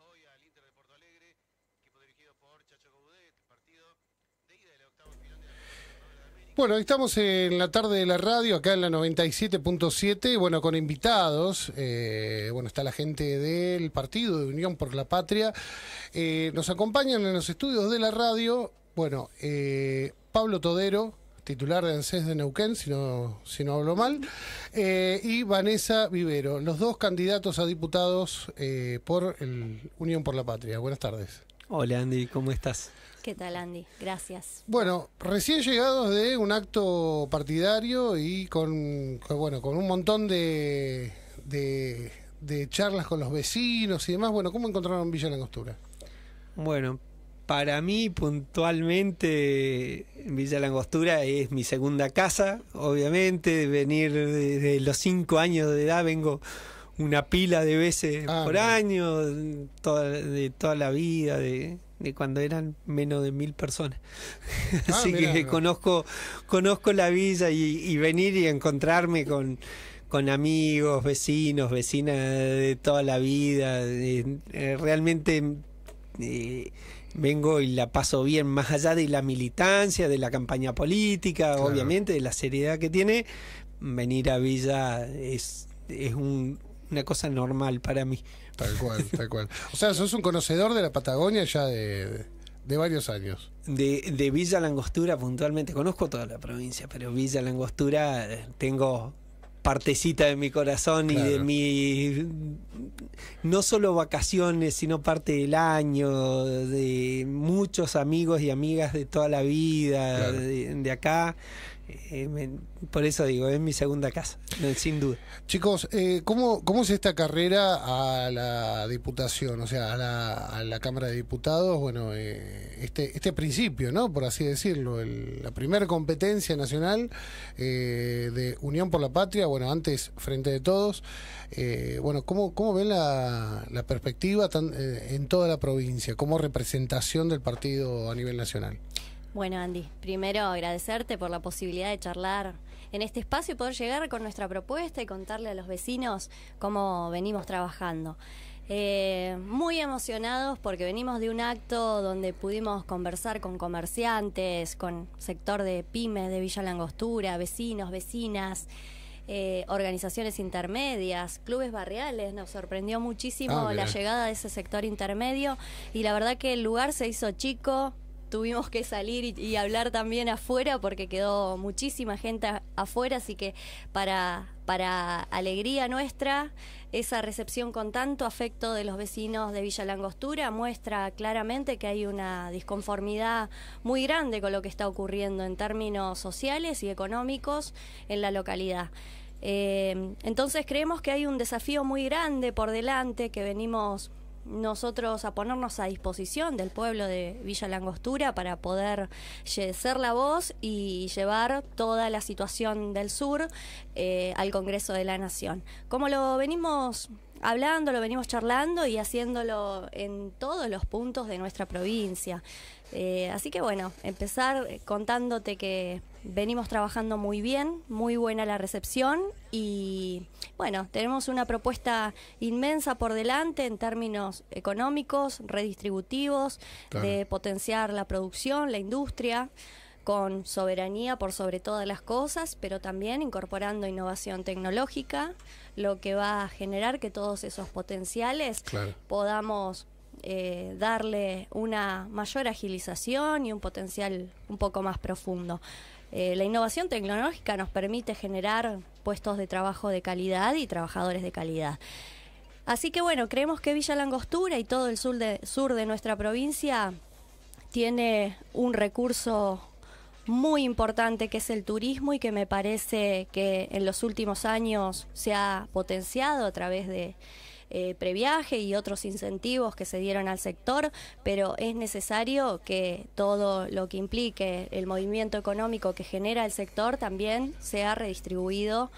hoy al Inter de Porto Alegre, dirigido por Chacho partido de final Bueno, estamos en la tarde de la radio, acá en la 97.7, bueno, con invitados, eh, bueno, está la gente del partido de Unión por la Patria, eh, nos acompañan en los estudios de la radio, bueno, eh, Pablo Todero, titular de ANSES de Neuquén, si no, si no hablo mal, eh, y Vanessa Vivero, los dos candidatos a diputados eh, por el Unión por la Patria. Buenas tardes. Hola Andy, ¿cómo estás? ¿Qué tal Andy? Gracias. Bueno, recién llegados de un acto partidario y con, bueno, con un montón de, de, charlas con los vecinos y demás, bueno, ¿cómo encontraron Villa Costura? Bueno, para mí, puntualmente, Villa Langostura es mi segunda casa, obviamente. Venir desde los cinco años de edad, vengo una pila de veces ah, por año, de toda la vida, de, cuando eran menos de mil personas. Ah, Así que conozco conozco la villa y, venir y encontrarme con, amigos, vecinos, vecinas de toda la vida. Eh, realmente eh, vengo y la paso bien, más allá de la militancia, de la campaña política, obviamente, de la seriedad que tiene, venir a Villa es, una cosa normal para mí. Tal cual, tal cual. O sea, sos un conocedor de la Patagonia ya de, varios años. de Villa Langostura puntualmente, conozco toda la provincia, pero Villa Langostura eh, tengo partecita de mi corazón y de mi no solo vacaciones, sino parte del año, de muchos amigos y amigas de toda la vida, de acá. Eh, por eso digo, es mi segunda casa, sin duda. Chicos, eh, ¿cómo, ¿cómo es esta carrera a la Diputación, o sea, a la, Cámara de Diputados? Bueno, eh, este, este principio, ¿no? Por así decirlo, la primera competencia nacional de Unión por la Patria, bueno, antes Frente de Todos. bueno, ¿cómo, ¿cómo ven la, perspectiva en toda la provincia como representación del partido a nivel nacional? Bueno, Andy, primero agradecerte por la posibilidad de charlar en este espacio y poder llegar con nuestra propuesta y contarle a los vecinos cómo venimos trabajando. Eh, muy emocionados porque venimos de un acto donde pudimos conversar con comerciantes, con sector de pymes de Villa Langostura, vecinos, vecinas. Eh, organizaciones intermedias, clubes barriales. Nos sorprendió muchísimo ah, la llegada de ese sector intermedio y la verdad que el lugar se hizo chico, tuvimos que salir y, hablar también afuera porque quedó muchísima gente afuera, así que para, para alegría nuestra, esa recepción con tanto afecto de los vecinos de Villa Langostura muestra claramente que hay una disconformidad muy grande con lo que está ocurriendo en términos sociales y económicos en la localidad. Eh, entonces creemos que hay un desafío muy grande por delante que venimos nosotros a ponernos a disposición del pueblo de Villa Langostura para poder ser la voz y llevar toda la situación del sur eh, al Congreso de la Nación. Como lo venimos hablando, lo venimos charlando y haciéndolo en todos los puntos de nuestra provincia. Eh, así que bueno, empezar eh, contándote que venimos trabajando muy bien, muy buena la recepción y bueno, tenemos una propuesta inmensa por delante en términos económicos, redistributivos, de potenciar la producción, la industria con soberanía por sobre todas las cosas, pero también incorporando innovación tecnológica, lo que va a generar que todos esos potenciales podamos eh, darle una mayor agilización y un potencial un poco más profundo. Eh, la innovación tecnológica nos permite generar puestos de trabajo de calidad y trabajadores de calidad. Así que bueno, creemos que Villa Langostura y todo el sur sur de nuestra provincia tiene un recurso muy importante que es el turismo y que me parece que en los últimos años se ha potenciado a través de, eh, previaje y otros incentivos que se dieron al sector, pero es necesario que todo lo que implique el movimiento económico que genera el sector también sea redistribuido.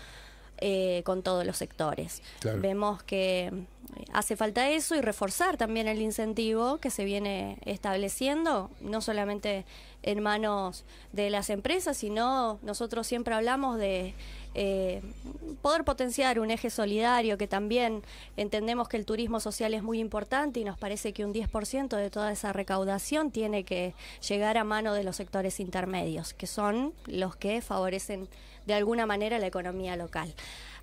Eh, con todos los sectores. Vemos que eh, hace falta eso y reforzar también el incentivo que se viene estableciendo, no solamente en manos de las empresas, sino nosotros siempre hablamos de eh, poder potenciar un eje solidario que también entendemos que el turismo social es muy importante y nos parece que un 10% de toda esa recaudación tiene que llegar a mano de los sectores intermedios, que son los que favorecen de alguna manera la economía local.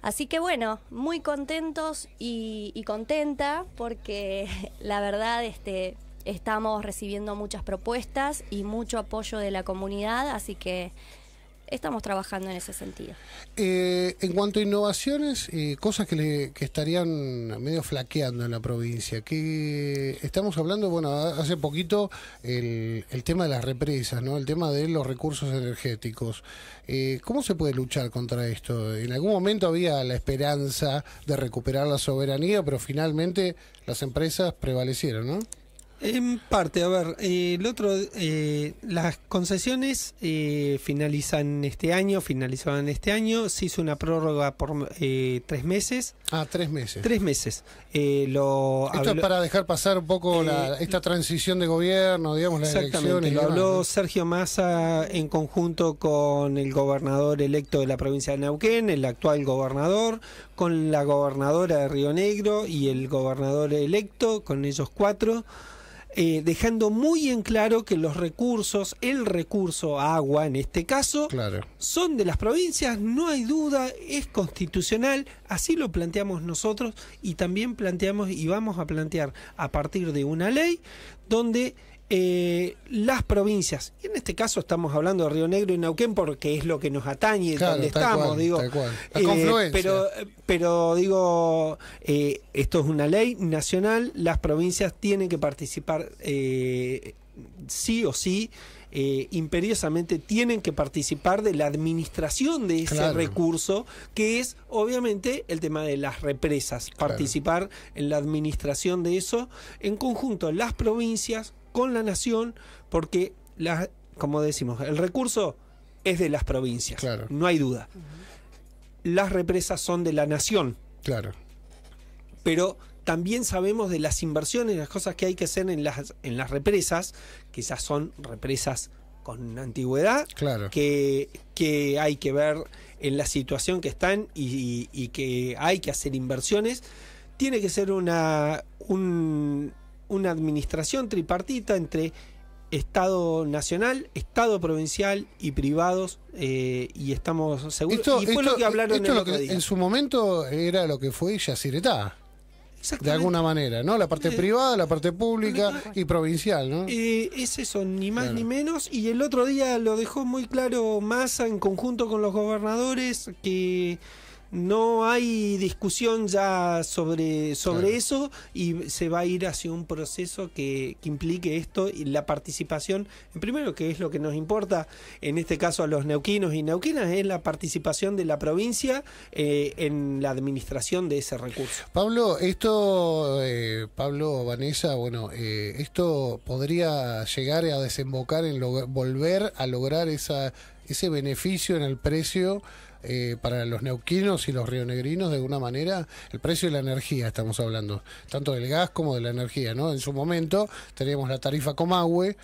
Así que bueno, muy contentos y, contenta porque la verdad este, estamos recibiendo muchas propuestas y mucho apoyo de la comunidad, así que estamos trabajando en ese sentido. Eh, en cuanto a innovaciones, eh, cosas que, le, que estarían medio flaqueando en la provincia, que estamos hablando, bueno, hace poquito el, tema de las represas, ¿no? el tema de los recursos energéticos. Eh, ¿Cómo se puede luchar contra esto? En algún momento había la esperanza de recuperar la soberanía, pero finalmente las empresas prevalecieron, ¿no? En parte, a ver, el otro, eh, las concesiones eh, finalizan este año, finalizaban este año, se hizo una prórroga por eh, tres meses. Ah, tres meses. Tres meses. lo Esto es para dejar pasar un poco esta transición de gobierno, digamos, las exactamente, Lo habló Sergio Massa en conjunto con el gobernador electo de la provincia de Neuquén, el actual gobernador, con la gobernadora de Río Negro y el gobernador electo, con ellos cuatro. Eh, dejando muy en claro que los recursos, el recurso agua en este caso, son de las provincias, no hay duda, es constitucional, así lo planteamos nosotros y también planteamos y vamos a plantear a partir de una ley donde eh, las provincias, y en este caso estamos hablando de Río Negro y Neuquén porque es lo que nos atañe, donde estamos, digo, eh, pero, pero digo, eh, esto es una ley nacional, las provincias tienen que participar sí o sí. imperiosamente tienen que participar de la administración de ese recurso, que es obviamente el tema de las represas, participar en la administración de eso en conjunto las provincias con la nación, porque, como decimos, el recurso es de las provincias, claro. no hay duda. Las represas son de la nación. Claro. Pero también sabemos de las inversiones, las cosas que hay que hacer en las, en las represas, que ya son represas con antigüedad, claro. que, hay que ver en la situación que están y, y que hay que hacer inversiones. Tiene que ser una, un, una administración tripartita entre Estado nacional, Estado provincial y privados, eh, y estamos seguros. Esto, fue lo que hablaron esto en su momento era lo que fue Exacto. De alguna manera, ¿no? La parte eh, privada, la parte pública y provincial, ¿no? Eh, es eso, ni más ni menos. Y el otro día lo dejó muy claro Massa en conjunto con los gobernadores que no hay discusión ya sobre, sobre eso y se va a ir hacia un proceso que, implique esto y la participación, en primero que es lo que nos importa, en este caso a los neuquinos y neuquinas, es la participación de la provincia eh, en la administración de ese recurso. Pablo, esto, eh, Pablo, Vanessa, bueno, eh, esto podría llegar a desembocar en volver a lograr esa, ese beneficio en el precio eh, para los neuquinos y los rionegrinos, de alguna manera, el precio de la energía, estamos hablando, tanto del gas como de la energía, ¿no? En su momento teníamos la tarifa Comahue,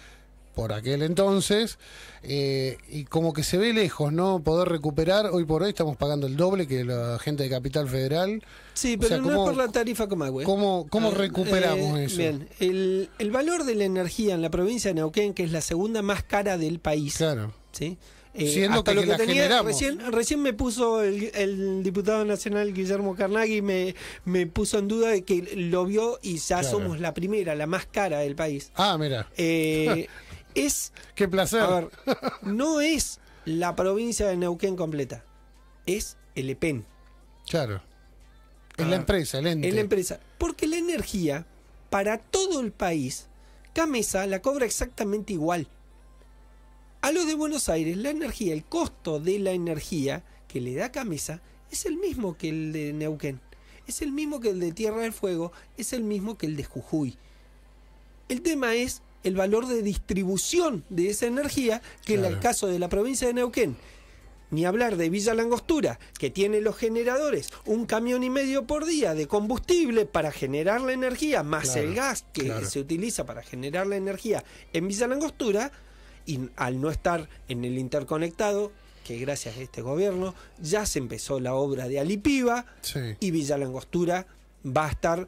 por aquel entonces, eh, y como que se ve lejos, ¿no? Poder recuperar, hoy por hoy estamos pagando el doble que la gente de Capital Federal. Sí, pero no es por la tarifa Comahue. ¿Cómo, cómo ah, recuperamos eh, eso? Bien, el, valor de la energía en la provincia de Neuquén, que es la segunda más cara del país, claro. ¿sí? Eh, que lo que Recién, me puso el, diputado nacional Guillermo Carnaghi, me, me puso en duda de que lo vio y ya somos la primera, la más cara del país. Ah, mira. Eh, es. Qué placer. no es la provincia de Neuquén completa, es el EPEN. Claro. Es la empresa, el Es la empresa. Porque la energía, para todo el país, Camesa la cobra exactamente igual. A lo de Buenos Aires, la energía, el costo de la energía que le da Camisa es el mismo que el de Neuquén, es el mismo que el de Tierra del Fuego, es el mismo que el de Jujuy. El tema es el valor de distribución de esa energía que en el caso de la provincia de Neuquén. Ni hablar de Villa Langostura, que tiene los generadores, un camión y medio por día de combustible para generar la energía, más el gas que se utiliza para generar la energía en Villa Langostura, y al no estar en el interconectado, que gracias a este gobierno ya se empezó la obra de Alipiva y Villa Langostura va a estar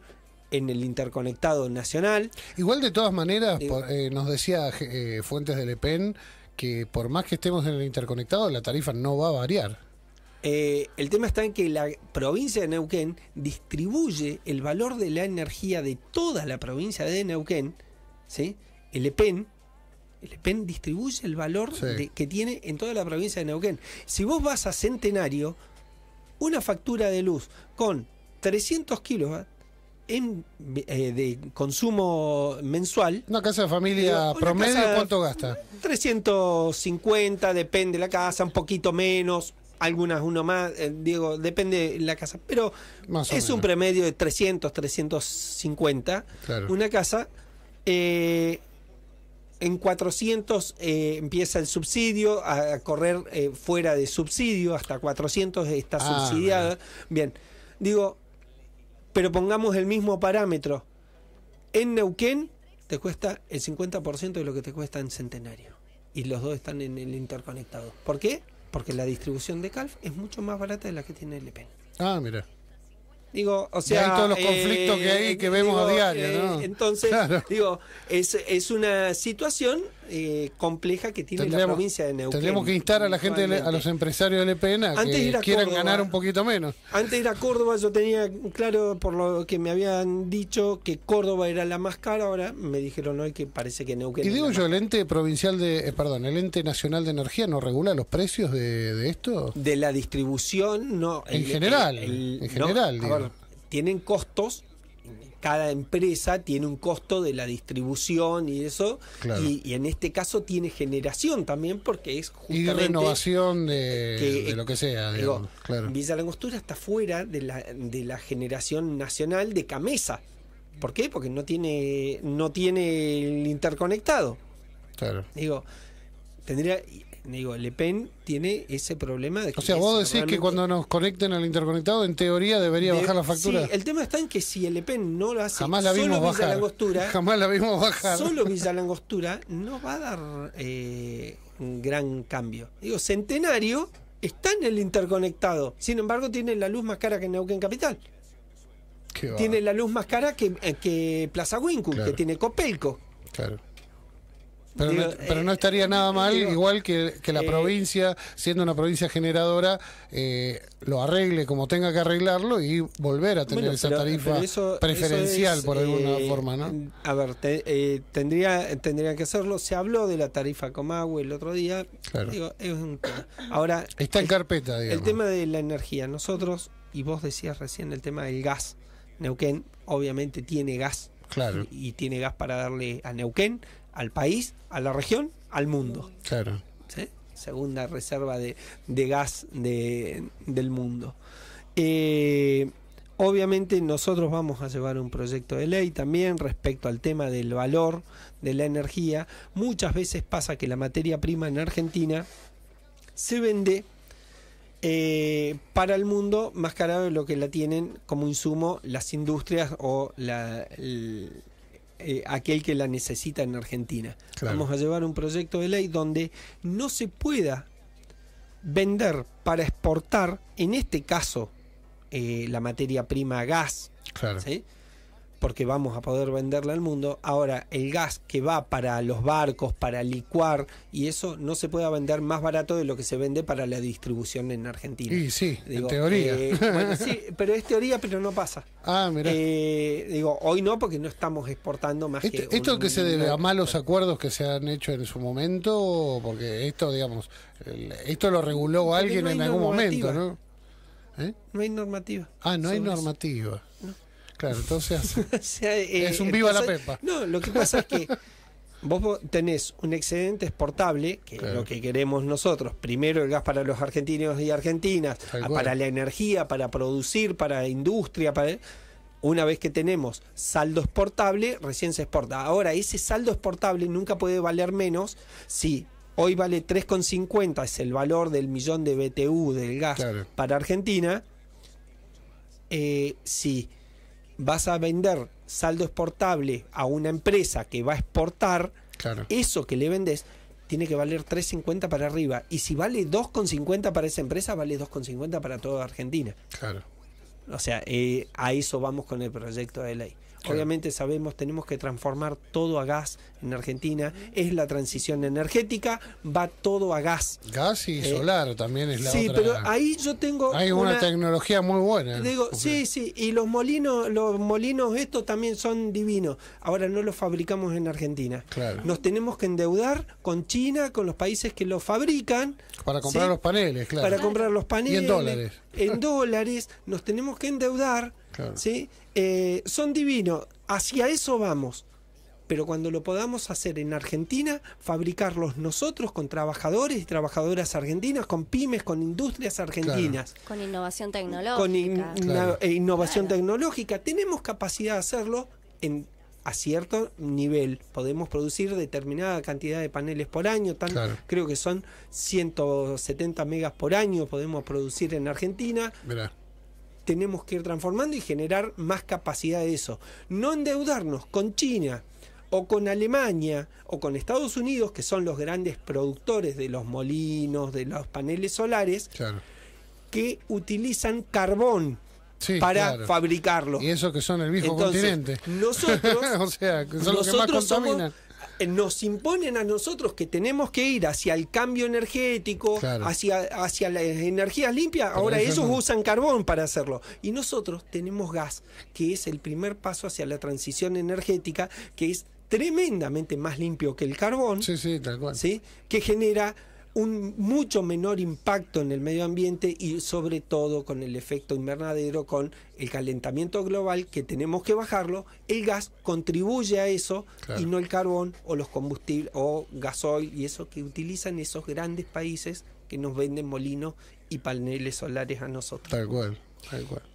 en el interconectado nacional. Igual de todas maneras, eh, nos decía eh, Fuentes del Le que por más que estemos en el interconectado, la tarifa no va a variar. Eh, el tema está en que la provincia de Neuquén distribuye el valor de la energía de toda la provincia de Neuquén, ¿sí? El EPEN el Pen distribuye el valor que tiene en toda la provincia de Neuquén. Si vos vas a Centenario, una factura de luz con 300 kilovatios eh, de consumo mensual. Una casa de familia promedio, ¿cuánto gasta? 350, depende la casa, un poquito menos, algunas uno más, eh, Diego, depende la casa, pero es un promedio de 300, 350. Una casa eh, en 400 eh, empieza el subsidio a correr eh, fuera de subsidio, hasta 400 está subsidiado ah, subsidiada. Bien, digo, pero pongamos el mismo parámetro. En Neuquén te cuesta el 50% de lo que te cuesta en Centenario. Y los dos están en el interconectado. ¿Por qué? Porque la distribución de CALF es mucho más barata de la que tiene Le Pen. Ah, mira. Digo, o sea. hay todos los conflictos que hay eh, que vemos a diario, eh, Entonces, digo, es, una situación eh, compleja que tiene la provincia de Neuquén. Tenemos que instar a la gente, a los empresarios del EPN a que quieran ganar un poquito menos. Antes de a Córdoba, yo tenía claro por lo que me habían dicho que Córdoba era la más cara, ahora me dijeron no hay que parece que Neuquén. Y digo yo, el ente provincial de. perdón, el ente nacional de energía no regula los precios de, esto. De la distribución, no. En general. en general, tienen costos cada empresa tiene un costo de la distribución y eso, y, en este caso tiene generación también porque es justamente... Y renovación de, lo que sea. Digo, Villa Langostura está fuera de la, de la generación nacional de Camesa. ¿Por qué? Porque no tiene, no tiene el interconectado. Claro. Digo, tendría digo, Le Pen tiene ese problema de O sea, vos decís que cuando nos conecten al interconectado, en teoría debería bajar la factura. Sí, el tema está en que si el Le Pen no lo hace, jamás la vimos solo bajar. Villa Langostura, jamás la vimos bajar. Solo Villa Langostura no va a dar eh, un gran cambio. Digo, Centenario está en el interconectado. Sin embargo, tiene la luz más cara que Neuquén Capital. Tiene la luz más cara que, eh, que Plaza Huincu, que tiene Copelco. Claro. Pero, no, eh, estaría eh, nada eh, mal, igual que, la provincia, siendo una provincia generadora, lo arregle como tenga que arreglarlo y volver a tener esa tarifa preferencial por alguna forma, ¿no? A ver, tendría, tendría que hacerlo. Se habló de la tarifa Comahue el otro día. Ahora, Está en carpeta, digamos. El tema de la energía. Nosotros, y vos decías recién el tema del gas. Neuquén obviamente tiene gas. Claro. y tiene gas para darle a Neuquén al país, a la región, al mundo. Claro. Segunda reserva de, gas del mundo. Eh, obviamente nosotros vamos a llevar un proyecto de ley también respecto al tema del valor de la energía. Muchas veces pasa que la materia prima en Argentina se vende eh, para el mundo más caro de lo que la tienen como insumo las industrias o la, eh, aquel que la necesita en Argentina. Vamos a llevar un proyecto de ley donde no se pueda vender para exportar, en este caso, eh, la materia prima gas. Claro porque vamos a poder venderla al mundo. Ahora, el gas que va para los barcos, para licuar, y eso no se puede vender más barato de lo que se vende para la distribución en Argentina. Sí, sí, en teoría. Eh, sí, pero es teoría, pero no pasa. Ah, mira eh, digo, hoy no, porque no estamos exportando más este, ¿Esto que se debe a malos acuerdos que se han hecho en su momento? Porque esto, digamos, esto lo reguló alguien en algún momento, ¿no? ¿Eh? No hay normativa. Ah, no hay normativa entonces eh, es un viva la pepa. No, lo que pasa es que vos tenés un excedente exportable, que es lo que queremos nosotros, primero el gas para los argentinos y argentinas, para la energía, para producir, para la industria, para... Eh. Una vez que tenemos saldo exportable, recién se exporta. Ahora, ese saldo exportable nunca puede valer menos si hoy vale 3,50, es el valor del millón de BTU del gas para Argentina. Eh, si vas a vender saldo exportable a una empresa que va a exportar, eso que le vendes tiene que valer 3.50 para arriba. Y si vale 2.50 para esa empresa, vale 2.50 para toda Argentina. Claro. O sea, eh, a eso vamos con el proyecto de ley. Obviamente sabemos, tenemos que transformar todo a gas en Argentina. Es la transición energética, va todo a gas. Gas y eh, solar también es la sí, Sí, pero ahí yo tengo. Hay una, tecnología muy buena. Digo, sí, sí, y los molinos, los molinos estos también son divinos. Ahora no los fabricamos en Argentina. Claro. Nos tenemos que endeudar con China, con los países que los fabrican. Para comprar los paneles, claro. Para comprar los paneles. Y en dólares. En dólares, nos tenemos que endeudar ¿sí? Eh, son divinos, hacia eso vamos. Pero cuando lo podamos hacer en Argentina, fabricarlos nosotros con trabajadores y trabajadoras argentinas, con pymes, con industrias argentinas. Con innovación tecnológica. Con e innovación tecnológica. Tenemos capacidad de hacerlo en a cierto nivel. Podemos producir determinada cantidad de paneles por año, tan, creo que son 170 megas por año podemos producir en Argentina tenemos que ir transformando y generar más capacidad de eso. No endeudarnos con China o con Alemania o con Estados Unidos, que son los grandes productores de los molinos, de los paneles solares, que utilizan carbón. para fabricarlo. Y eso que son el viejo continente. Nosotros, o sea, contaminan. Eh, nos imponen a nosotros que tenemos que ir hacia el cambio energético, hacia, hacia las energías limpias. Ahora ellos usan carbón para hacerlo. Y nosotros tenemos gas, que es el primer paso hacia la transición energética, que es tremendamente más limpio que el carbón, sí, sí, tal cual. ¿sí? que genera un mucho menor impacto en el medio ambiente y sobre todo con el efecto invernadero, con el calentamiento global que tenemos que bajarlo, el gas contribuye a eso y no el carbón o los combustibles o gasoil y eso que utilizan esos grandes países que nos venden molinos y paneles solares a nosotros. Tal cual.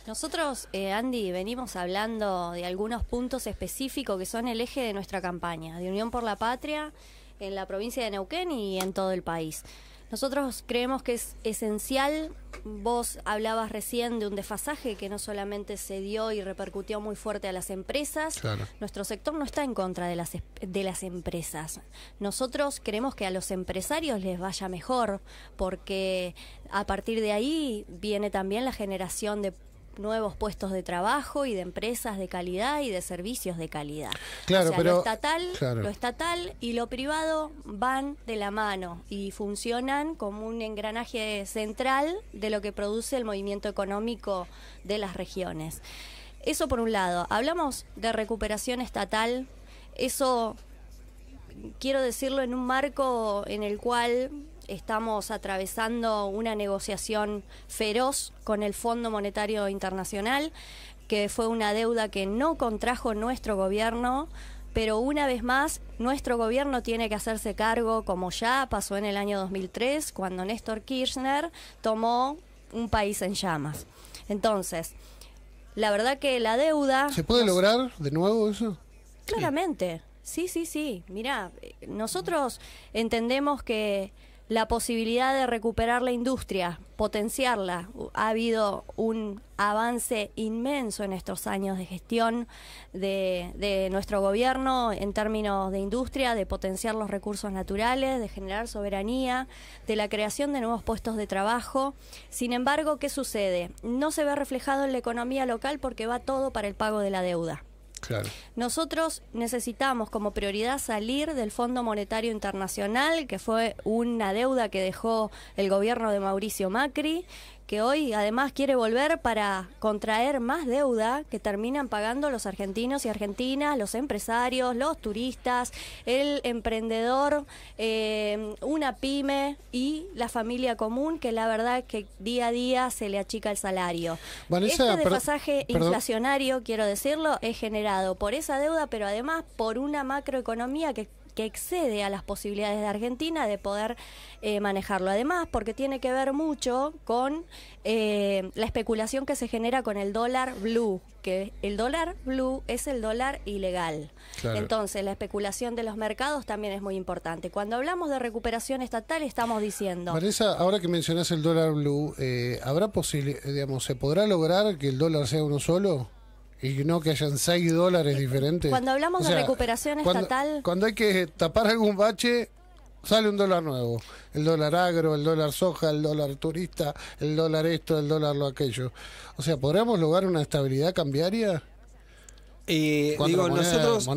Nosotros, eh, Andy, venimos hablando de algunos puntos específicos que son el eje de nuestra campaña, de Unión por la Patria en la provincia de Neuquén y en todo el país. Nosotros creemos que es esencial, vos hablabas recién de un desfasaje que no solamente se dio y repercutió muy fuerte a las empresas, nuestro sector no está en contra de las, de las empresas. Nosotros creemos que a los empresarios les vaya mejor, porque a partir de ahí viene también la generación de nuevos puestos de trabajo y de empresas de calidad y de servicios de calidad. Claro, pero lo estatal, lo estatal y lo privado van de la mano y funcionan como un engranaje central de lo que produce el movimiento económico de las regiones. Eso por un lado. Hablamos de recuperación estatal. Eso quiero decirlo en un marco en el cual Estamos atravesando una negociación feroz con el Fondo Monetario Internacional, que fue una deuda que no contrajo nuestro gobierno, pero una vez más nuestro gobierno tiene que hacerse cargo, como ya pasó en el año 2003, cuando Néstor Kirchner tomó un país en llamas. Entonces, la verdad que la deuda... ¿Se puede lograr de nuevo eso? Claramente, sí, sí, sí. Mira, eh, nosotros entendemos que la posibilidad de recuperar la industria, potenciarla. Ha habido un avance inmenso en estos años de gestión de, nuestro gobierno en términos de industria, de potenciar los recursos naturales, de generar soberanía, de la creación de nuevos puestos de trabajo. Sin embargo, ¿qué sucede? No se ve reflejado en la economía local porque va todo para el pago de la deuda. Claro. Nosotros necesitamos como prioridad salir del Fondo Monetario Internacional, que fue una deuda que dejó el gobierno de Mauricio Macri, que hoy además quiere volver para contraer más deuda que terminan pagando los argentinos y argentinas, los empresarios, los turistas, el emprendedor, eh, una pyme y la familia común, que la verdad es que día a día se le achica el salario. este desfasaje inflacionario, quiero decirlo, es generado por esa deuda, pero además por una macroeconomía que que excede a las posibilidades de Argentina de poder eh, manejarlo. Además, porque tiene que ver mucho con eh, la especulación que se genera con el dólar blue, que el dólar blue es el dólar ilegal. Entonces, la especulación de los mercados también es muy importante. Cuando hablamos de recuperación estatal, estamos diciendo... Marisa, ahora que mencionas el dólar blue, eh, ¿habrá posible, digamos, se podrá lograr que el dólar sea uno solo? y no que hayan 6 dólares eh, diferentes. Cuando hablamos de recuperación estatal. Cuando hay que tapar algún bache, sale un dólar nuevo. El dólar agro, el dólar soja, el dólar turista, el dólar esto, el dólar lo aquello. O sea, ¿podríamos lograr una estabilidad cambiaria? Eh, digo, nosotros.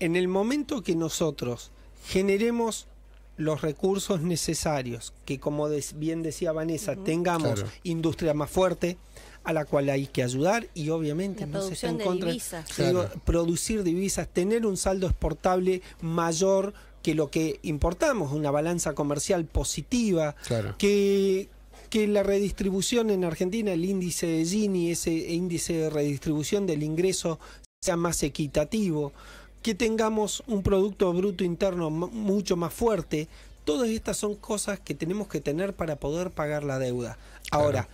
En el momento que nosotros generemos los recursos necesarios, que como bien decía Vanessa, tengamos industria más fuerte, a la cual hay que ayudar y obviamente no se está en contra. divisas. producir divisas, tener un saldo exportable mayor que lo que importamos, una balanza comercial positiva, que la redistribución en Argentina, el índice de Gini, ese índice de redistribución del ingreso sea más equitativo, que tengamos un producto bruto interno mucho más fuerte. Todas estas son cosas que tenemos que tener para poder pagar la deuda. Ahora,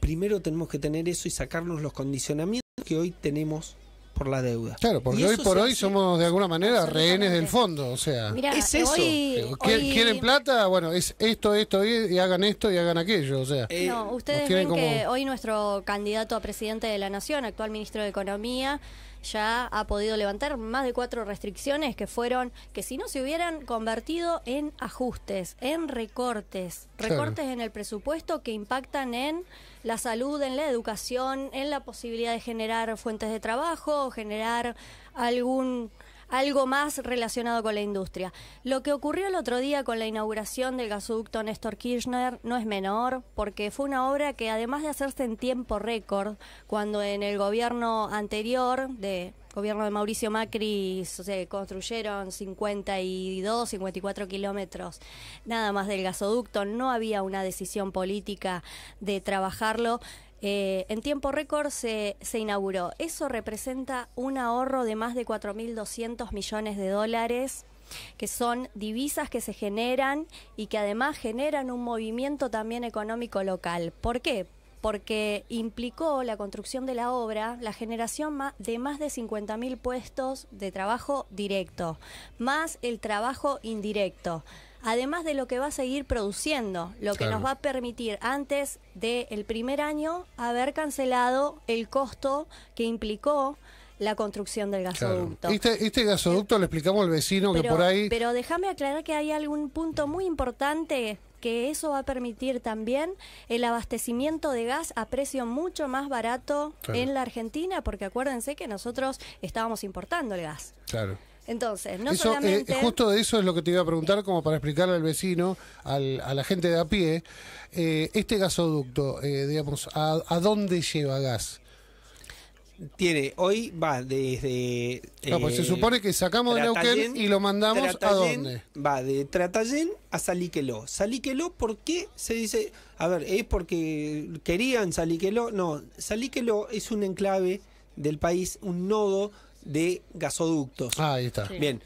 primero tenemos que tener eso y sacarnos los condicionamientos que hoy tenemos por la deuda. Claro, porque hoy por hoy somos de alguna manera rehenes del fondo, o sea, es eso. Eh, ¿Quieren plata? Bueno, es esto, esto y hagan esto y hagan aquello, o sea. Eh, no, ustedes ven que hoy nuestro candidato a presidente de la Nación, actual ministro de Economía, ya ha podido levantar más de cuatro restricciones que fueron que si no se hubieran convertido en ajustes, en recortes, recortes en el presupuesto que impactan en la salud, en la educación, en la posibilidad de generar fuentes de trabajo, generar algún algo más relacionado con la industria. Lo que ocurrió el otro día con la inauguración del gasoducto Néstor Kirchner no es menor, porque fue una obra que además de hacerse en tiempo récord, cuando en el gobierno anterior de gobierno de Mauricio Macri se construyeron 52, 54 kilómetros nada más del gasoducto, no había una decisión política de trabajarlo. Eh, en tiempo récord se, se, inauguró. Eso representa un ahorro de más de 4.200 millones de dólares que son divisas que se generan y que además generan un movimiento también económico local. ¿Por qué? porque implicó la construcción de la obra la generación de más de 50.000 puestos de trabajo directo, más el trabajo indirecto además de lo que va a seguir produciendo, lo que nos va a permitir antes del primer año haber cancelado el costo que implicó la construcción del gasoducto. Este, este, gasoducto le explicamos al vecino que por ahí... Pero déjame aclarar que hay algún punto muy importante que eso va a permitir también el abastecimiento de gas a precio mucho más barato en la Argentina, porque acuérdense que nosotros estábamos importando el gas. Entonces, no eh, justo de eso es lo que te iba a preguntar, como para explicarle al vecino, a la gente de a pie, eh, este gasoducto, eh, digamos, ¿a dónde lleva gas? tiene hoy, va desde. No, pues se eh, supone que sacamos de Neuquén y lo mandamos a dónde. Va de Tratallén a Saliqueló. Saliqueló, ¿por qué se dice? A ver, ¿es porque querían Saliqueló? No, Saliqueló es un enclave del país, un nodo de gasoductos. Ah, ahí está. Bien,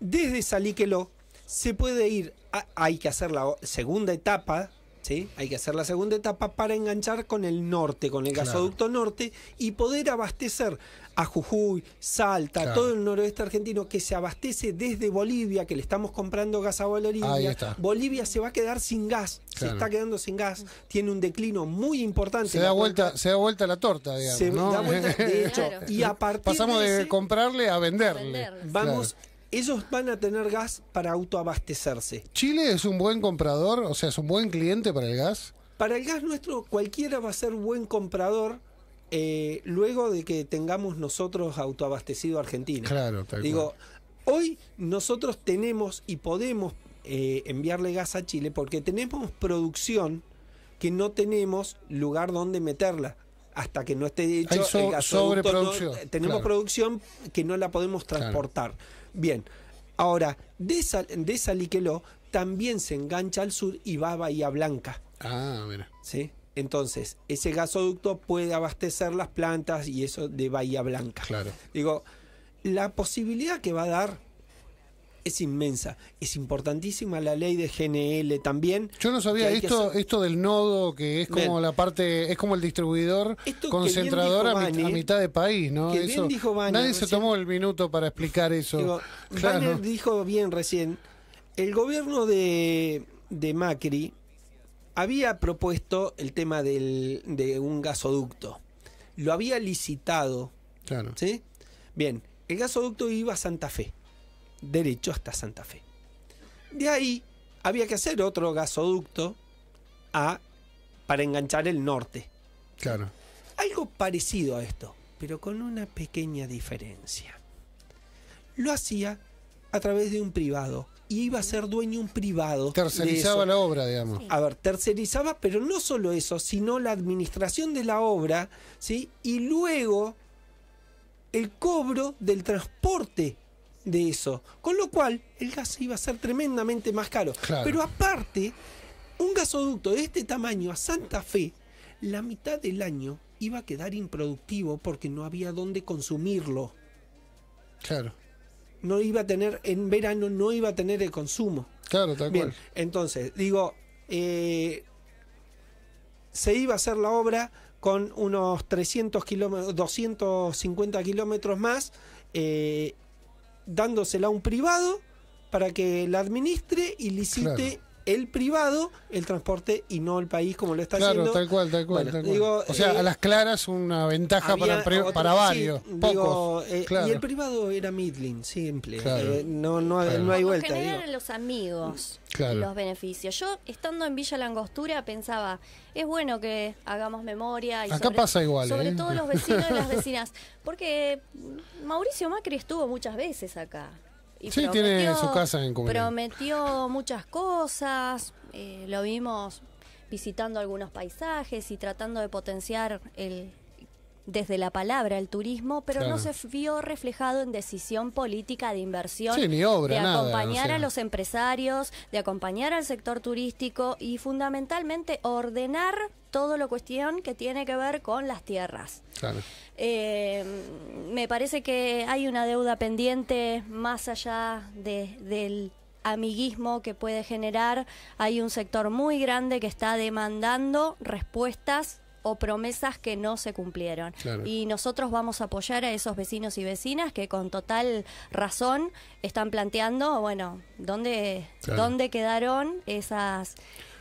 desde Saliqueló se puede ir, hay que hacer la segunda etapa ¿sí? Hay que hacer la segunda etapa para enganchar con el norte, con el gasoducto norte y poder abastecer a Jujuy, Salta, todo el noroeste argentino que se abastece desde Bolivia, que le estamos comprando gas a Bolivia. Bolivia se va a quedar sin gas, se está quedando sin gas, tiene un declino muy importante. Se da vuelta, se da vuelta la torta, digamos. y a partir Pasamos de, comprarle a venderle. A venderle. Vamos ellos van a tener gas para autoabastecerse. ¿Chile es un buen comprador? O sea, es un buen cliente para el gas. Para el gas nuestro cualquiera va a ser buen comprador eh, luego de que tengamos nosotros autoabastecido Argentina. Claro, Digo, hoy nosotros tenemos y podemos eh, enviarle gas a Chile porque tenemos producción que no tenemos lugar donde meterla hasta que no esté hecho eh, tenemos producción que no la podemos transportar. Bien. Ahora, de, Sal, de también se engancha al sur y va a Bahía Blanca. Ah, mira. ¿Sí? Entonces, ese gasoducto puede abastecer las plantas y eso de Bahía Blanca. Claro. Digo, la posibilidad que va a dar es inmensa. Es importantísima la ley de GNL también. Yo no sabía esto, esto del nodo, que es como la parte, es como el distribuidor concentrador a, mitad de país, ¿no? nadie se tomó el minuto para explicar eso. Banner dijo bien recién, el gobierno de, de Macri había propuesto el tema de un gasoducto. Lo había licitado. Claro. ¿Sí? Bien, el gasoducto iba a Santa Fe derecho hasta Santa Fe. De ahí había que hacer otro gasoducto a, para enganchar el norte. Claro. Algo parecido a esto, pero con una pequeña diferencia. Lo hacía a través de un privado y iba a ser dueño un privado. Tercerizaba la obra, digamos. A ver, tercerizaba, pero no solo eso, sino la administración de la obra, ¿sí? Y luego el cobro del transporte de eso. Con lo cual, el gas iba a ser tremendamente más caro. Pero aparte, un gasoducto de este tamaño a Santa Fe, la mitad del año iba a quedar improductivo porque no había dónde consumirlo. Claro. No iba a tener, en verano no iba a tener el consumo. Claro, también. Entonces, digo, eh, se iba a hacer la obra con unos 300 kilómetros, 250 kilómetros más eh, dándosela a un privado para que la administre y licite el privado el transporte y no el país como lo está claro, haciendo. Claro, tal cual, tal cual. o sea, eh, a las claras una ventaja para, varios, pocos. Eh, y el privado era midling, simple. Eh, no, no, no hay vuelta. los amigos los beneficios. Yo, estando en Villa Langostura, pensaba, es bueno que hagamos memoria. Y Acá pasa igual. Sobre todo los vecinos y las vecinas. Porque Mauricio Macri estuvo muchas veces acá sí, tiene su casa en Prometió muchas cosas, eh, lo vimos visitando algunos paisajes y tratando de potenciar el, desde la palabra el turismo, pero no se vio reflejado en decisión política de inversión, de acompañar a los empresarios, de acompañar al sector turístico y fundamentalmente ordenar todo lo cuestión que tiene que ver con las tierras. Eh, me parece que hay una deuda pendiente más allá del amiguismo que puede generar. Hay un sector muy grande que está demandando respuestas o promesas que no se cumplieron. Y nosotros vamos a apoyar a esos vecinos y vecinas que con total razón están planteando, bueno, ¿dónde, quedaron esas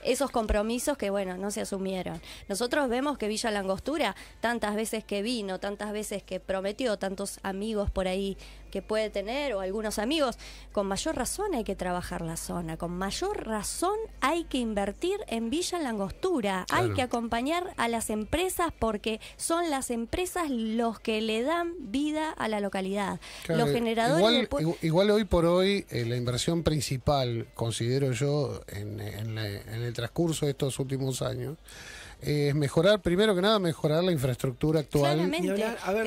esos compromisos que, bueno, no se asumieron. Nosotros vemos que Villa Langostura, tantas veces que vino, tantas veces que prometió, tantos amigos por ahí que puede tener o algunos amigos, con mayor razón hay que trabajar la zona, con mayor razón hay que invertir en Villa Langostura, hay que acompañar a las empresas porque son las empresas los que le dan vida a la localidad. los generadores igual, hoy por hoy eh, la inversión principal, considero yo, en, en el transcurso de estos últimos años, es eh, mejorar, primero que nada, mejorar la infraestructura actual.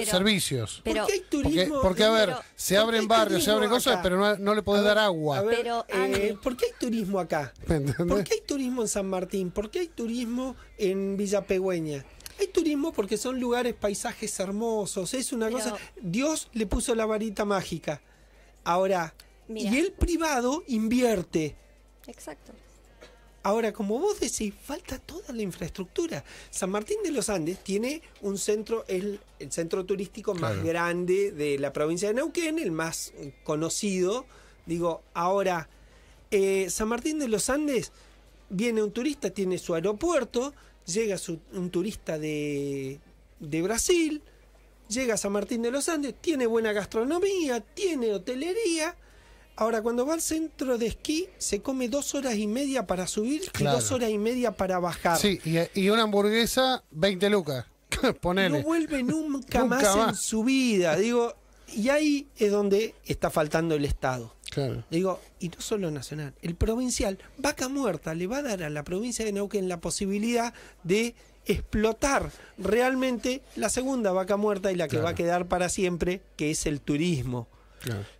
servicios. ¿Por qué hay turismo? Porque, a ver, se abren barrios, se abren cosas, pero no, le podés dar agua. pero, eh, ¿Por qué hay turismo acá? ¿Por qué hay turismo en San Martín? ¿Por qué hay turismo en Villa Pegüeña? Hay turismo porque son lugares, paisajes hermosos. Es una cosa. Dios le puso la varita mágica. Ahora, y el privado invierte. Exacto. Ahora, como vos decís, falta toda la infraestructura. San Martín de los Andes tiene un centro, el, centro turístico más grande de la provincia de Neuquén, el más conocido. Digo, ahora, eh, San Martín de los Andes, viene un turista, tiene su aeropuerto, llega un turista de, de Brasil, llega a San Martín de los Andes, tiene buena gastronomía, tiene hotelería Ahora, cuando va al centro de esquí, se come dos horas y media para subir y dos horas y media para bajar. Sí, y, una hamburguesa, 20 lucas. No vuelve nunca, más, en su vida. Digo, y ahí es donde está faltando el Estado. Claro. Digo, y no solo nacional, el provincial, vaca muerta, le va a dar a la provincia de Neuquén la posibilidad de explotar realmente la segunda vaca muerta y la que va a quedar para siempre, que es el turismo.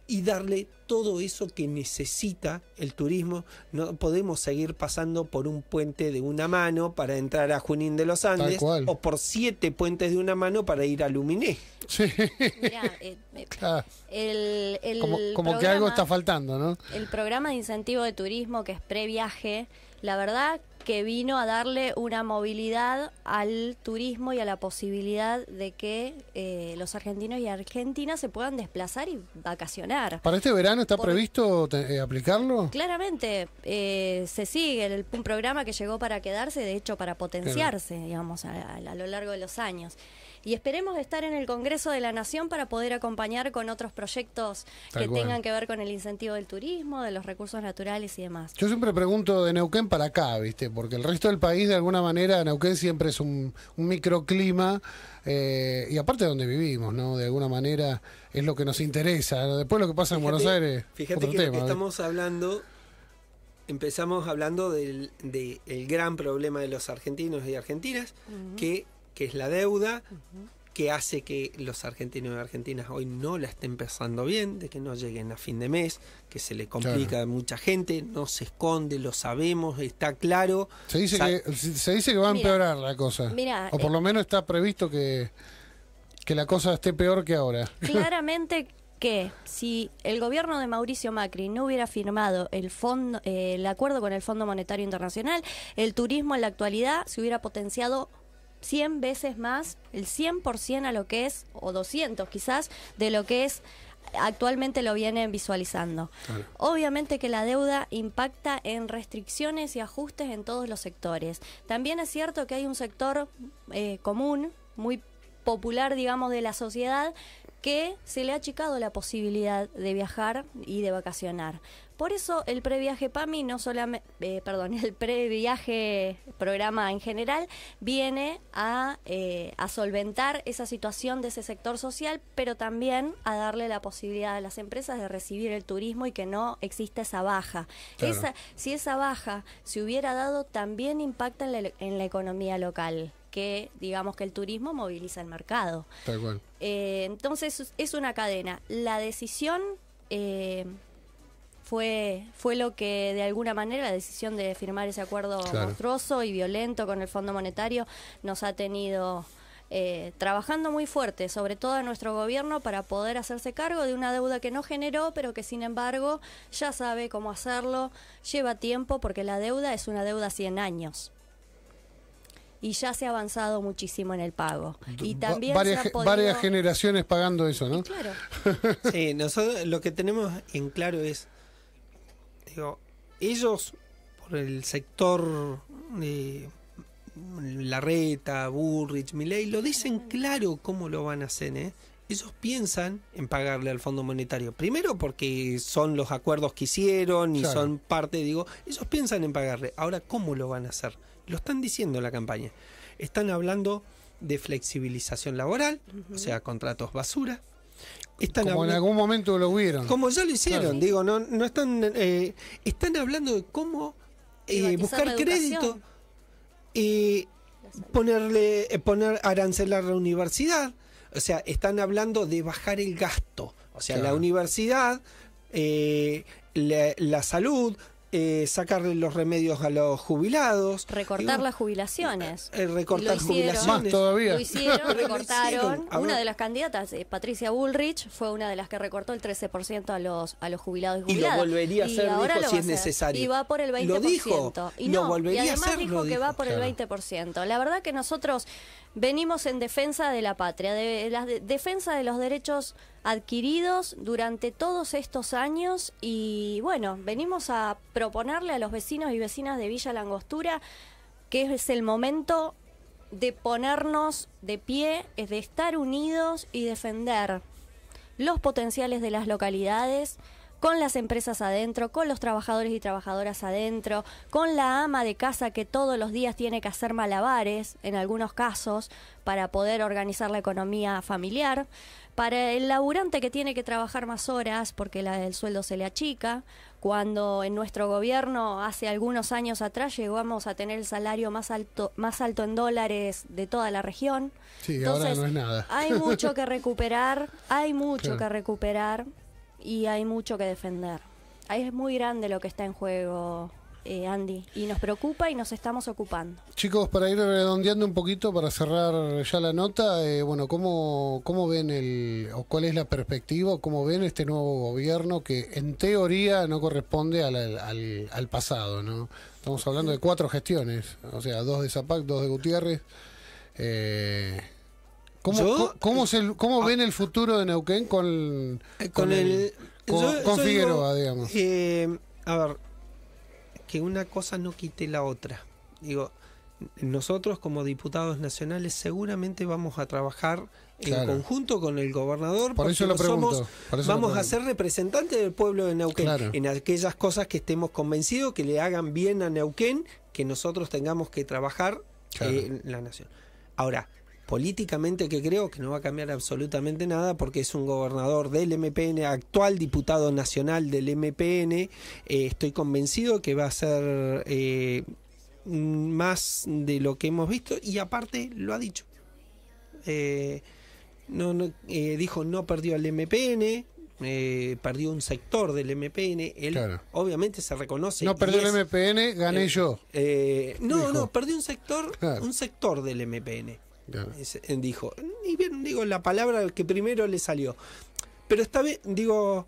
Y darle todo eso que necesita el turismo. No podemos seguir pasando por un puente de una mano para entrar a Junín de los Andes o por siete puentes de una mano para ir a Luminé. Sí. Eh, eh, como, que algo está faltando, ¿no? El programa de incentivo de turismo que es previaje, la verdad que vino a darle una movilidad al turismo y a la posibilidad de que eh, los argentinos y argentinas se puedan desplazar y vacacionar. ¿Para este verano está previsto eh, aplicarlo? Claramente, eh, se sigue el, un programa que llegó para quedarse, de hecho para potenciarse, digamos, a lo largo de los años y esperemos estar en el Congreso de la Nación para poder acompañar con otros proyectos que tengan que ver con el incentivo del turismo, de los recursos naturales y demás. Yo siempre pregunto de Neuquén para acá, ¿viste? Porque el resto del país, de alguna manera, Neuquén siempre es un, microclima eh, y aparte de donde vivimos, ¿no? De alguna manera es lo que nos interesa. Después lo que pasa en Buenos Aires. Fíjate otro que, tema, que estamos hablando empezamos hablando del gran problema de los argentinos y argentinas, que que es la deuda, que hace que los argentinos y argentinas hoy no la estén pensando bien, de que no lleguen a fin de mes, que se le complica a mucha gente, no se esconde, lo sabemos, está claro. Se dice, que, se dice que va a empeorar la cosa. o por lo eh, menos está previsto que, que la cosa esté peor que ahora. Claramente que si el gobierno de Mauricio Macri no hubiera firmado el fondo, eh, el acuerdo con el Fondo Monetario Internacional, el turismo en la actualidad se hubiera potenciado 100 veces más, el 100% a lo que es, o 200 quizás, de lo que es actualmente lo vienen visualizando. Obviamente que la deuda impacta en restricciones y ajustes en todos los sectores. También es cierto que hay un sector eh, común, muy popular, digamos, de la sociedad, que se le ha achicado la posibilidad de viajar y de vacacionar. Por eso el previaje PAMI, no solamente, eh, perdón, el previaje programa en general, viene eh, a, solventar esa situación de ese sector social, pero también a darle la posibilidad a las empresas de recibir el turismo y que no exista esa baja. Esa, si esa baja se hubiera dado, también impacta en la, economía local que digamos que el turismo moviliza el mercado. Tal cual. Eh, entonces es una cadena. La decisión fue, fue lo que de alguna manera la decisión de firmar ese acuerdo monstruoso y violento con el Fondo Monetario nos ha tenido eh, trabajando muy fuerte, sobre todo a nuestro gobierno, para poder hacerse cargo de una deuda que no generó, pero que sin embargo ya sabe cómo hacerlo, lleva tiempo, porque la deuda es una deuda 100 años y ya se ha avanzado muchísimo en el pago. Y también varias, varias generaciones pagando eso, ¿no? Claro. sí, nosotros lo que tenemos en claro es digo, ellos, por el sector la Larreta, Burrich, Milley, lo dicen claro cómo lo van a hacer, ¿eh? Ellos piensan en pagarle al Fondo Monetario. Primero porque son los acuerdos que hicieron y son parte, digo, ellos piensan en pagarle. Ahora, ¿cómo lo van a hacer? Lo están diciendo la campaña. Están hablando de flexibilización laboral, o sea, contratos basura, como en algún momento lo hubieron. Como ya lo hicieron, digo, no, no están, eh, están hablando de cómo eh, buscar crédito, y eh, ponerle, poner arancelar la universidad, o sea, están hablando de bajar el gasto, o sea, la universidad, la salud, eh, sacarle los remedios a los jubilados. Recortar las jubilaciones. Eh, recortar jubilaciones. todavía. Lo hicieron, recortaron. Una de las candidatas, eh, Patricia Bullrich, fue una de las que recortó el 13% a los, a los jubilados y jubilados. Y lo volvería a hacer, dijo, si es necesario. Y va por el 20%. Lo dijo, y no, volvería y además a dijo, que va por el 20%. La verdad que nosotros venimos en defensa de la patria, de la defensa de los derechos adquiridos durante todos estos años y bueno, venimos a proponerle a los vecinos y vecinas de Villa Langostura que es el momento de ponernos de pie, es de estar unidos y defender los potenciales de las localidades con las empresas adentro, con los trabajadores y trabajadoras adentro, con la ama de casa que todos los días tiene que hacer malabares, en algunos casos, para poder organizar la economía familiar, para el laburante que tiene que trabajar más horas porque la, el sueldo se le achica, cuando en nuestro gobierno hace algunos años atrás llegamos a tener el salario más alto, más alto en dólares de toda la región. Sí, ahora no es nada. Hay mucho que recuperar, hay mucho que recuperar y hay mucho que defender. Ahí es muy grande lo que está en juego, eh, Andy, y nos preocupa y nos estamos ocupando. Chicos, para ir redondeando un poquito, para cerrar ya la nota, eh, bueno, ¿cómo, ¿cómo ven el, o cuál es la perspectiva, cómo ven este nuevo gobierno que en teoría no corresponde al, pasado, ¿no? Estamos hablando de cuatro gestiones, o sea, dos de Zapac, dos de Gutiérrez. Eh, ¿Cómo, cómo, eh, ah. ven el futuro de Neuquén con, eh, con, el, con, Figueroa, digamos? Eh, a ver, que una cosa no quite la otra. Digo, nosotros como diputados nacionales seguramente vamos a trabajar en conjunto con el gobernador por eso lo vamos a ser representantes del pueblo de Neuquén en aquellas cosas que estemos convencidos que le hagan bien a Neuquén que nosotros tengamos que trabajar en la nación ahora políticamente que creo que no va a cambiar absolutamente nada porque es un gobernador del MPN, actual diputado nacional del MPN, eh, estoy convencido que va a ser eh, más de lo que hemos visto y aparte lo ha dicho. no, dijo no perdió al MPN, perdió un sector del MPN, él obviamente se reconoce. No perdió el MPN, gané yo. no, no, perdió un sector, un sector del MPN. Eh, dijo. Y bien, digo, la palabra que primero le salió. Pero esta vez, digo,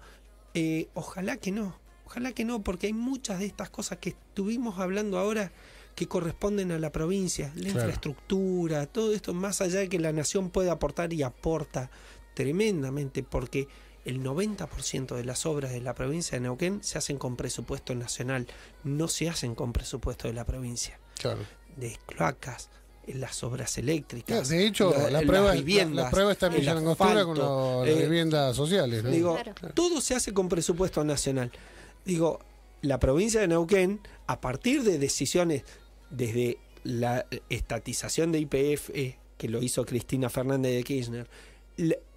eh, ojalá que no. Ojalá que no, porque hay muchas de estas cosas que estuvimos hablando ahora que corresponden a la provincia, la infraestructura, todo esto, más allá de que la nación pueda aportar y aporta tremendamente, porque el 90% de las obras de la provincia de Neuquén se hacen con presupuesto nacional, no se hacen con presupuesto de la provincia. De cloacas, las obras eléctricas. de hecho, la, prueba, viviendas, está en con las eh, viviendas sociales. Digo, todo se hace con presupuesto nacional. Digo, la provincia de Neuquén, a partir de decisiones desde la estatización de IPF, que lo hizo Cristina Fernández de Kirchner,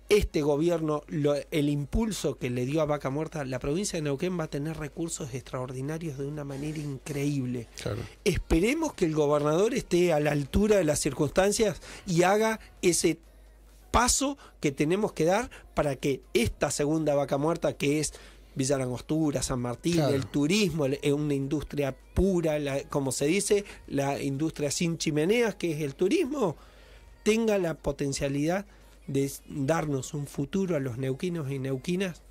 este gobierno, el impulso que le dio a Vaca Muerta, la provincia de Neuquén va a tener recursos extraordinarios de una manera increíble. Esperemos que el gobernador esté a la altura de las circunstancias y haga ese paso que tenemos que dar para que esta segunda Vaca Muerta, que es Villa Langostura, San Martín, el turismo, es una industria pura, como se dice, la industria sin chimeneas, que es el turismo, tenga la potencialidad de darnos un futuro a los neuquinos y neuquinas,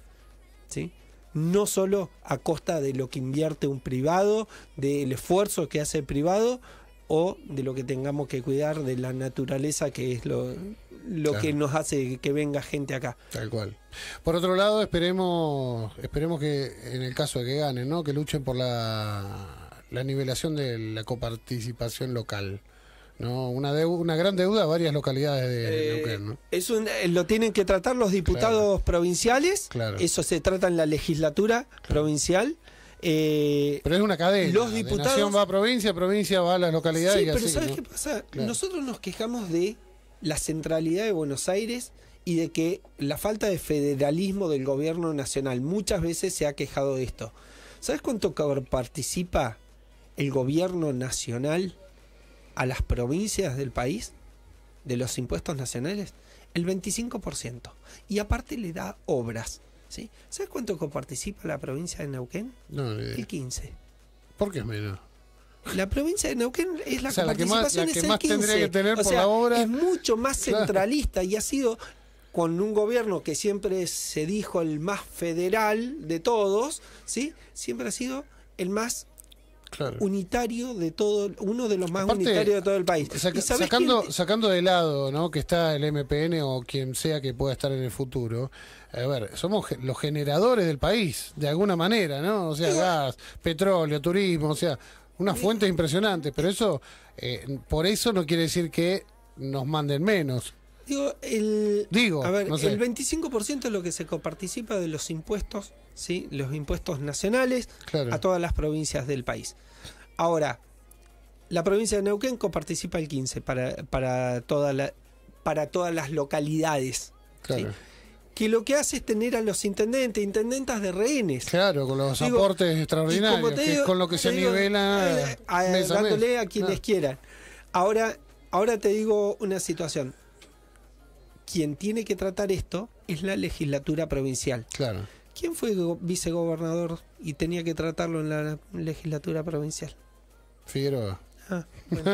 no solo a costa de lo que invierte un privado, del esfuerzo que hace el privado o de lo que tengamos que cuidar de la naturaleza, que es lo, que nos hace que venga gente acá. Tal cual. Por otro lado, esperemos, esperemos que en el caso de que ganen, ¿no? que luchen por la, la nivelación de la coparticipación local. No, una, deuda, una gran deuda a varias localidades de eh, eh, lo tienen que tratar los diputados provinciales. Claro. Eso se trata en la legislatura provincial. Eh, pero es una cadena. Los diputados. va a provincia, provincia va a las localidades. Sí, pero ¿sabes qué pasa? Nosotros nos quejamos de la centralidad de Buenos Aires y de que la falta de federalismo del gobierno nacional. Muchas veces se ha quejado de esto. ¿Sabes cuánto participa el gobierno nacional? a las provincias del país de los impuestos nacionales el 25%. Y aparte le da obras. ¿sí? ¿Sabes cuánto participa la provincia de Neuquén? el 15%. ¿Por qué es menos? La provincia de Neuquén es la que más, que es tener Es mucho más centralista y ha sido con un gobierno que siempre se dijo el más federal de todos, ¿sí? Siempre ha sido el más unitario de todo, uno de los más unitarios de todo el país. sacando, sacando de lado ¿no? que está el MPN o quien sea que pueda estar en el futuro, a ver, somos los generadores del país, de alguna manera, ¿no? O sea, gas, petróleo, turismo, o sea, unas fuentes impresionantes, pero eso, eh, por eso no quiere decir que nos manden menos. Digo, el, 25% es lo que se coparticipa de los impuestos, ¿sí? los impuestos nacionales a todas las provincias del país. Ahora, la provincia de Neuquén coparticipa el 15% para, para, toda la, para todas las localidades. que lo que hace es tener a los intendentes, intendentas de rehenes. Claro, con los aportes extraordinarios, con lo que se nivela eh, a, eh, a, quienes quieran. Ahora, ahora te digo una situación quien tiene que tratar esto es la legislatura provincial. Claro. ¿Quién fue vicegobernador y tenía que tratarlo en la legislatura provincial? Figueroa. Ah,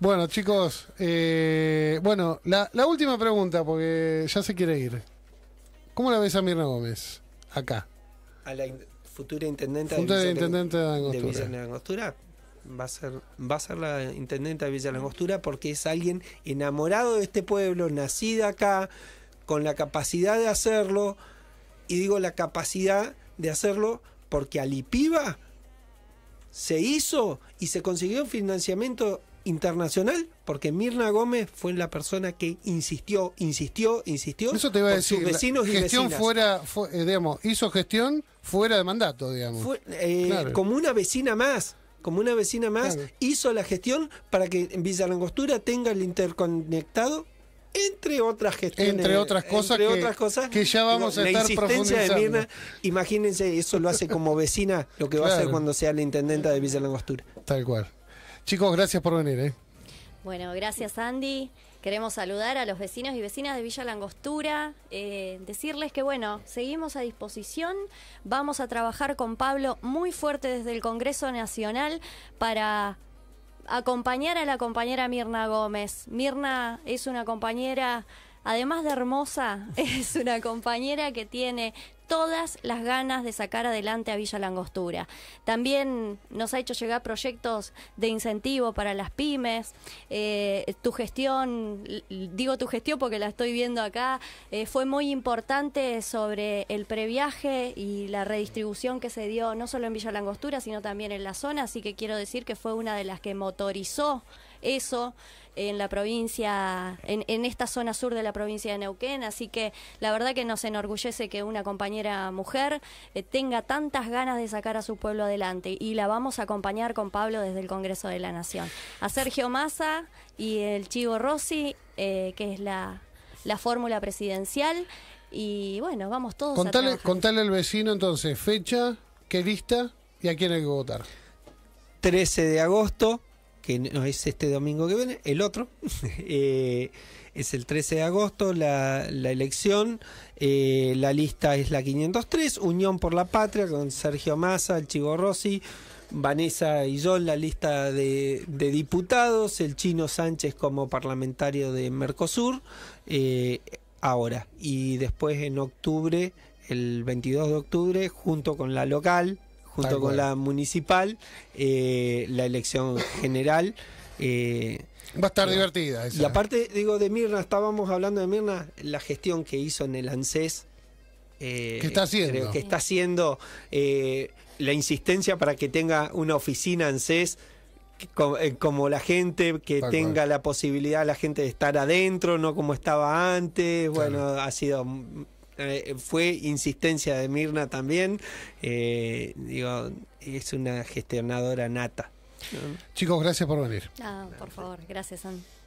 bueno. chicos, eh, bueno, la, última pregunta, porque ya se quiere ir. ¿Cómo la ves a Mirna Gómez acá? A la futura intendente, de, intendente de, va a ser, va a ser la intendenta de Villa Langostura porque es alguien enamorado de este pueblo, nacida acá, con la capacidad de hacerlo, y digo la capacidad de hacerlo porque Alipiva se hizo y se consiguió financiamiento internacional porque Mirna Gómez fue la persona que insistió, insistió, insistió. Eso te iba a decir. Vecinos gestión fuera, eh, hizo gestión fuera de mandato, digamos. Eh, como una vecina más como una vecina más, hizo la gestión para que Villa Langostura tenga el interconectado entre otras gestiones. Entre otras cosas. Entre que, otras cosas. Que ya vamos a estar profundizando. imagínense, eso lo hace como vecina, lo que va a hacer cuando sea la intendenta de Villa Langostura. Tal cual. Chicos, gracias por venir. ¿eh? Bueno, gracias Andy. Queremos saludar a los vecinos y vecinas de Villa Langostura, eh, decirles que bueno, seguimos a disposición, vamos a trabajar con Pablo muy fuerte desde el Congreso Nacional para acompañar a la compañera Mirna Gómez. Mirna es una compañera además de hermosa, es una compañera que tiene todas las ganas de sacar adelante a Villa Langostura. También nos ha hecho llegar proyectos de incentivo para las pymes. Eh, tu gestión, digo tu gestión porque la estoy viendo acá, eh, fue muy importante sobre el previaje y la redistribución que se dio no solo en Villa Langostura, sino también en la zona. Así que quiero decir que fue una de las que motorizó eso en la provincia, en, esta zona sur de la provincia de Neuquén. Así que la verdad que nos enorgullece que una compañera mujer eh, tenga tantas ganas de sacar a su pueblo adelante y la vamos a acompañar con Pablo desde el Congreso de la Nación. A Sergio Massa y el Chivo Rossi, eh, que es la, la fórmula presidencial. Y bueno, vamos todos contale, Contale al vecino entonces, fecha, qué lista y a quién hay que votar. 13 de agosto, que no es este domingo que viene, el otro, eh, es el 13 de agosto la, elección, eh, la lista es la 503, Unión por la Patria con Sergio Massa, el Chivo Rossi, Vanessa y yo en la lista de, diputados, el chino Sánchez como parlamentario de Mercosur, eh, ahora, y después en octubre, el 22 de octubre, junto con la local, junto con la municipal, eh, la elección general. Eh, Va a estar eh, divertida. Esa. Y aparte, digo, de Mirna, estábamos hablando de Mirna, la gestión que hizo en el ANSES. ¿Qué está haciendo? que está haciendo la insistencia para que tenga una oficina ANSES como, la gente, que tenga la posibilidad la gente de estar adentro, no como estaba antes. Bueno, ha sido eh, eh, fue insistencia de Mirna también. Eh, digo, es una gestionadora nata. Chicos, gracias por venir. Ah, por favor, gracias,